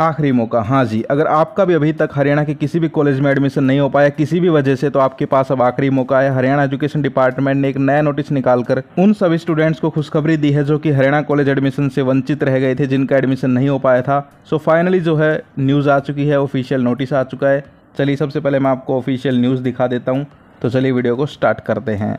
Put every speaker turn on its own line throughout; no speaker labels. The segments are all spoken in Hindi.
आखिरी मौका हाँ जी अगर आपका भी अभी तक हरियाणा के किसी भी कॉलेज में एडमिशन नहीं हो पाया किसी भी वजह से तो आपके पास अब आखिरी मौका है हरियाणा एजुकेशन डिपार्टमेंट ने एक नया नोटिस निकालकर उन सभी स्टूडेंट्स को खुशखबरी दी है जो कि हरियाणा कॉलेज एडमिशन से वंचित रह गए थे जिनका एडमिशन नहीं हो पाया था सो फाइनली जो है न्यूज़ आ चुकी है ऑफिशियल नोटिस आ चुका है चलिए सबसे पहले मैं आपको ऑफिशियल न्यूज़ दिखा देता हूँ तो चलिए वीडियो को स्टार्ट करते हैं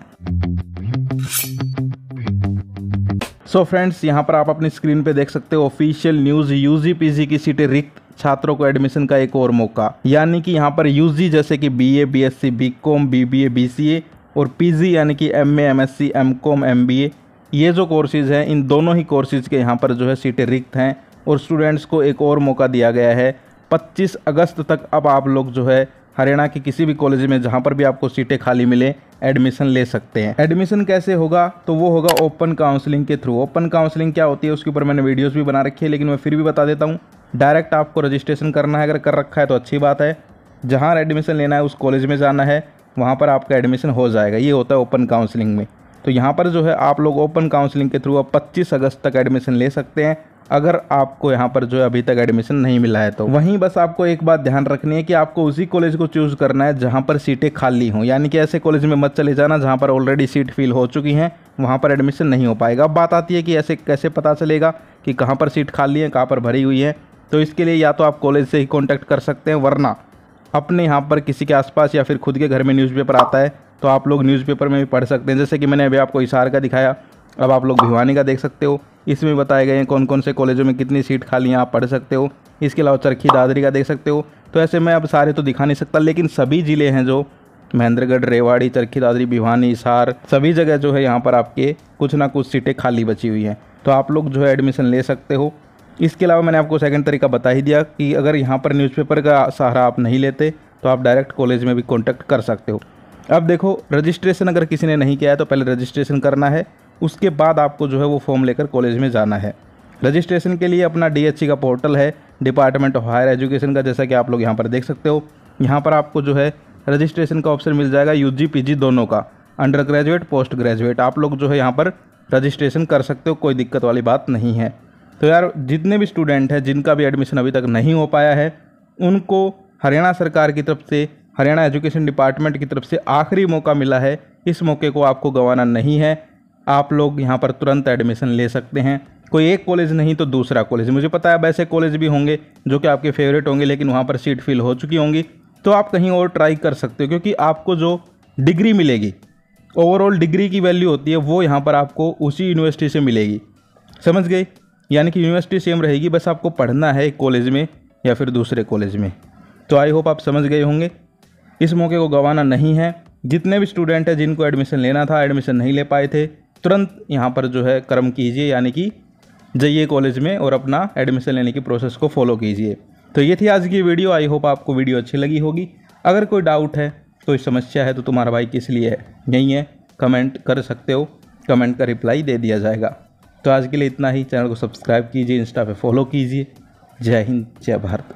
सो फ्रेंड्स यहाँ पर आप अपनी स्क्रीन पे देख सकते हो ऑफिशियल न्यूज़ यूजीपीजी की सीटें रिक्त छात्रों को एडमिशन का एक और मौका यानी कि यहाँ पर यूजी जैसे कि BA, BSc, BCom, BBA, BCA और पीजी यानी कि एमए, एमएससी, एमकॉम, एमबीए ये जो कोर्सेज़ हैं इन दोनों ही कोर्सेज़ के यहाँ पर जो है सीटें रिक्त हैं और स्टूडेंट्स को एक और मौका दिया गया है पच्चीस अगस्त तक अब आप लोग जो है हरियाणा के किसी भी कॉलेज में जहाँ पर भी आपको सीटें खाली मिले एडमिशन ले सकते हैं एडमिशन कैसे होगा तो वो होगा ओपन काउंसलिंग के थ्रू ओपन काउंसलिंग क्या होती है उसके ऊपर मैंने वीडियोस भी बना रखी है लेकिन मैं फिर भी बता देता हूँ डायरेक्ट आपको रजिस्ट्रेशन करना है अगर कर रखा है तो अच्छी बात है जहाँ एडमिशन लेना है उस कॉलेज में जाना है वहाँ पर आपका एडमिशन हो जाएगा ये होता है ओपन काउंसलिंग में तो यहाँ पर जो है आप लोग ओपन काउंसलिंग के थ्रू अब पच्चीस अगस्त तक एडमिशन ले सकते हैं अगर आपको यहाँ पर जो है अभी तक एडमिशन नहीं मिला है तो वहीं बस आपको एक बात ध्यान रखनी है कि आपको उसी कॉलेज को चूज करना है जहाँ पर सीटें खाली हों यानी कि ऐसे कॉलेज में मत चले जाना जहाँ पर ऑलरेडी सीट फिल हो चुकी हैं वहाँ पर एडमिशन नहीं हो पाएगा अब बात आती है कि ऐसे कैसे पता चलेगा कि कहाँ पर सीट खाली है कहाँ पर भरी हुई है तो इसके लिए या तो आप कॉलेज से ही कॉन्टैक्ट कर सकते हैं वरना अपने यहाँ पर किसी के आसपास या फिर खुद के घर में न्यूज़पेपर आता है तो आप लोग न्यूज़पेपर में भी पढ़ सकते हैं जैसे कि मैंने अभी आपको इशार का दिखाया अब आप लोग भिवानी का देख सकते हो इसमें बताए गए हैं कौन कौन से कॉलेजों में कितनी सीट खाली हैं आप पढ़ सकते हो इसके अलावा चरखी दादरी का देख सकते हो तो ऐसे मैं अब सारे तो दिखा नहीं सकता लेकिन सभी ज़िले हैं जो महेंद्रगढ़ रेवाड़ी चरखी दादरी भिवानी हिसार सभी जगह जो है यहाँ पर आपके कुछ ना कुछ सीटें खाली बची हुई हैं तो आप लोग जो है एडमिशन ले सकते हो इसके अलावा मैंने आपको सेकंड तरीका बता ही दिया कि अगर यहाँ पर न्यूज़पेपर का सहारा आप नहीं लेते तो आप डायरेक्ट कॉलेज में भी कॉन्टैक्ट कर सकते हो अब देखो रजिस्ट्रेशन अगर किसी ने नहीं किया है तो पहले रजिस्ट्रेशन करना है उसके बाद आपको जो है वो फॉर्म लेकर कॉलेज में जाना है रजिस्ट्रेशन के लिए अपना डी का पोर्टल है डिपार्टमेंट ऑफ हायर एजुकेशन का जैसा कि आप लोग यहाँ पर देख सकते हो यहाँ पर आपको जो है रजिस्ट्रेशन का ऑप्शन मिल जाएगा यू जी दोनों का अंडर ग्रेजुएट पोस्ट ग्रेजुएट आप लोग जो है यहाँ पर रजिस्ट्रेशन कर सकते हो कोई दिक्कत वाली बात नहीं है तो यार जितने भी स्टूडेंट हैं जिनका भी एडमिशन अभी तक नहीं हो पाया है उनको हरियाणा सरकार की तरफ से हरियाणा एजुकेशन डिपार्टमेंट की तरफ से आखिरी मौका मिला है इस मौके को आपको गंवाना नहीं है आप लोग यहाँ पर तुरंत एडमिशन ले सकते हैं कोई एक कॉलेज नहीं तो दूसरा कॉलेज मुझे पता है अब ऐसे कॉलेज भी होंगे जो कि आपके फेवरेट होंगे लेकिन वहाँ पर सीट फिल हो चुकी होंगी तो आप कहीं और ट्राई कर सकते हो क्योंकि आपको जो डिग्री मिलेगी ओवरऑल डिग्री की वैल्यू होती है वो यहाँ पर आपको उसी यूनिवर्सिटी से मिलेगी समझ गए यानी कि यूनिवर्सिटी सेम रहेगी बस आपको पढ़ना है एक कॉलेज में या फिर दूसरे कॉलेज में तो आई होप आप समझ गए होंगे इस मौके को गंवाना नहीं है जितने भी स्टूडेंट हैं जिनको एडमिशन लेना था एडमिशन नहीं ले पाए थे तुरंत यहाँ पर जो है कर्म कीजिए यानी कि जाइए कॉलेज में और अपना एडमिशन लेने की प्रोसेस को फॉलो कीजिए तो ये थी आज की वीडियो आई होप आपको वीडियो अच्छी लगी होगी अगर कोई डाउट है कोई समस्या है तो तुम्हारा भाई किस लिए है यही है कमेंट कर सकते हो कमेंट का रिप्लाई दे दिया जाएगा तो आज के लिए इतना ही चैनल को सब्सक्राइब कीजिए इंस्टा पे फॉलो कीजिए जय हिंद जय भारत